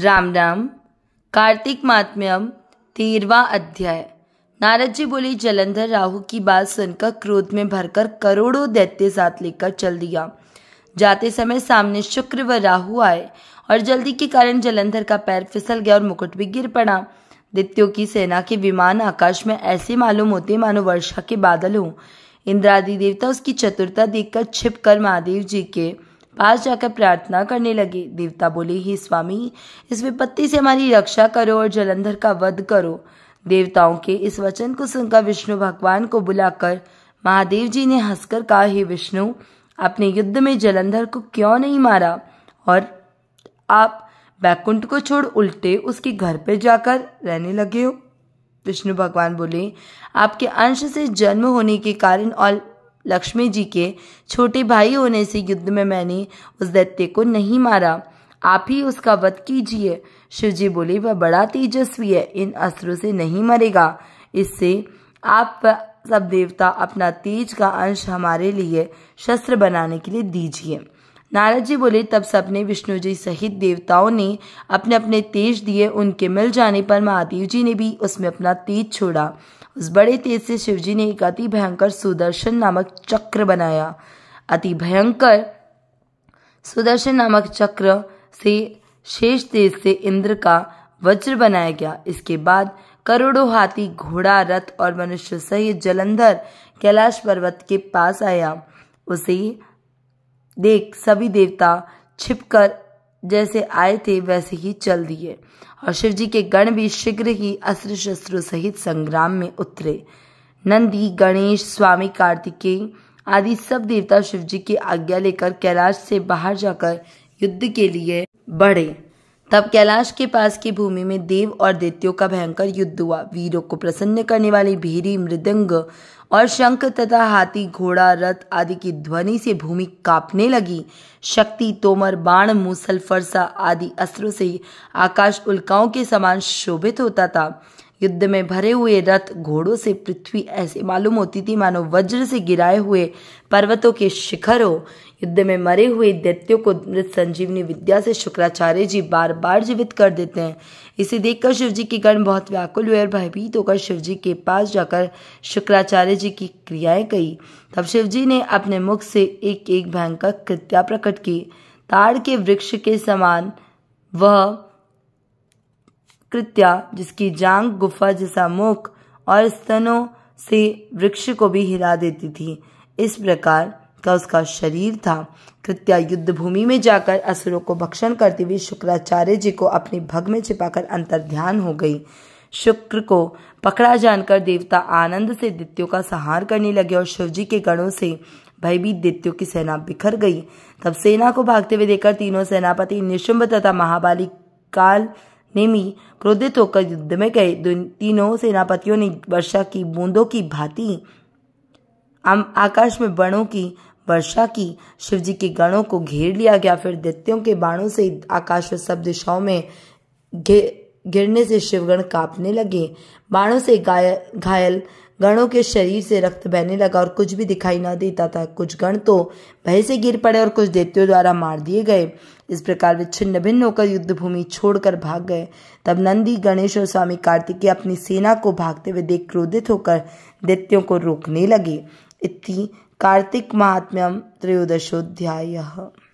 राम राम कार्तिक मात्म्यम तेरवा अध्याय नारद जी बोली जलंधर राहु की बात सुनकर क्रोध में भरकर करोड़ों दैत्य साथ लेकर चल दिया जाते समय सामने शुक्र व राहु आए और जल्दी के कारण जलंधर का पैर फिसल गया और मुकुट भी गिर पड़ा दित्यों की सेना के विमान आकाश में ऐसे मालूम होते मानो वर्षा के बादल हों इंद्रादि देवता उसकी चतुरता देखकर छिप कर महादेव जी के पास जाकर प्रार्थना करने लगे देवता बोले ही स्वामी इस विपत्ति से हमारी रक्षा करो और जलंधर का वध करो देवताओं के इस वचन को सुनकर विष्णु भगवान को बुलाकर महादेव जी ने हंसकर कहा हे विष्णु आपने युद्ध में जलंधर को क्यों नहीं मारा और आप बैकुंठ को छोड़ उल्टे उसके घर पर जाकर रहने लगे हो विष्णु भगवान बोले आपके अंश से जन्म होने के कारण और लक्ष्मी जी के छोटे भाई होने से युद्ध में मैंने उस दैत्य को नहीं मारा आप ही उसका वध कीजिए शिव जी बोले वह बड़ा तेजस्वी है इन अस्त्रों से नहीं मरेगा इससे आप सब देवता अपना तेज का अंश हमारे लिए शस्त्र बनाने के लिए दीजिए नारद जी बोले तब सबने विष्णु जी सहित देवताओं ने अपने अपने तेज दिए उनके मिल जाने पर महादेव जी ने भी उसमें अपना तेज छोड़ा उस बड़े तेज से शिवजी ने एक अति भयंकर सुदर्शन नामक चक्र बनाया अति भयंकर सुदर्शन नामक चक्र से शेष तेज से इंद्र का वज्र बनाया गया इसके बाद करोड़ों हाथी घोड़ा रथ और मनुष्य सहित जलंधर कैलाश पर्वत के पास आया उसे देख सभी देवता छिपकर जैसे आए थे वैसे ही चल दिए और शिवजी के गण भी शीघ्र ही अस्त्र शस्त्रों सहित संग्राम में उतरे नंदी गणेश स्वामी कार्तिकेय आदि सब देवता शिवजी की आज्ञा लेकर कैलाश से बाहर जाकर युद्ध के लिए बढ़े तब कैलाश के पास की भूमि में देव और दैत्यों का भयंकर युद्ध हुआ वीरों को प्रसन्न करने वाली भीरी मृदंग और शंख तथा हाथी घोड़ा रथ आदि की ध्वनि से भूमि कांपने लगी शक्ति तोमर बाण मूसल फरसा आदि अस्त्रों से आकाश उल्काओं के समान शोभित होता था युद्ध में भरे हुए रथ घोड़ों से पृथ्वी ऐसे मालूम होती थी मानो वज्र से गिराए हुए पर्वतों के शिखरों युद्ध में मरे हुए दैत्यों को मृत संजीवनी विद्या से शुक्राचार्य जी बार बार जीवित कर देते हैं इसे देखकर शिव जी के गण बहुत व्याकुल हुए और भयभीत होकर शिव जी के पास जाकर शुक्राचार्य जी की क्रियाएं कही तब शिव जी ने अपने मुख से एक एक भयंकर कृत्या प्रकट की ताड़ के वृक्ष के समान वह कृत्या जिसकी जांग गुफा जैसा मुख और स्तनों से वृक्ष को भी हिला देती थी इस प्रकार का उसका शरीर था कृत्या युद्ध भूमि में जाकर असुरों को भक्षण करते हुए शुक्राचार्य जी को अपने भग में छिपाकर अंतर ध्यान हो गई शुक्र को पकड़ा जानकर देवता आनंद से दित्यो का संहार करने लगे और शिवजी के गणों से भयभीत दित्यो की सेना बिखर गई तब सेना को भागते हुए देखकर तीनों सेनापति निशुंभ तथा महाबाली काल नेमी क्रोधित होकर युद्ध में गए तीनों सेनापतियों ने वर्षा की बूंदों की भांति आकाश में बणों की वर्षा की शिवजी के गणों को घेर लिया गया फिर दैत्यों के बाणों से आकाश में सब दिशाओं में घिरने से शिवगण कांपने लगे बाणों से घायल गाय, गणों के शरीर से रक्त बहने लगा और कुछ भी दिखाई न देता था कुछ गण तो भय से गिर पड़े और कुछ देवतियों द्वारा मार दिए गए इस प्रकार वे छिन्न भिन्न होकर युद्ध भूमि छोड़कर भाग गए तब नंदी गणेश और स्वामी कार्तिक अपनी सेना को भागते हुए देख क्रोधित होकर दैत्यों को रोकने लगे इति कार्तिक महात्म्यम त्रयोदशोध्याय